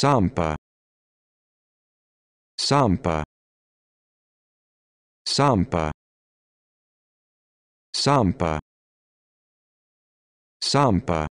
Sampa Sampa Sampa Sampa Sampa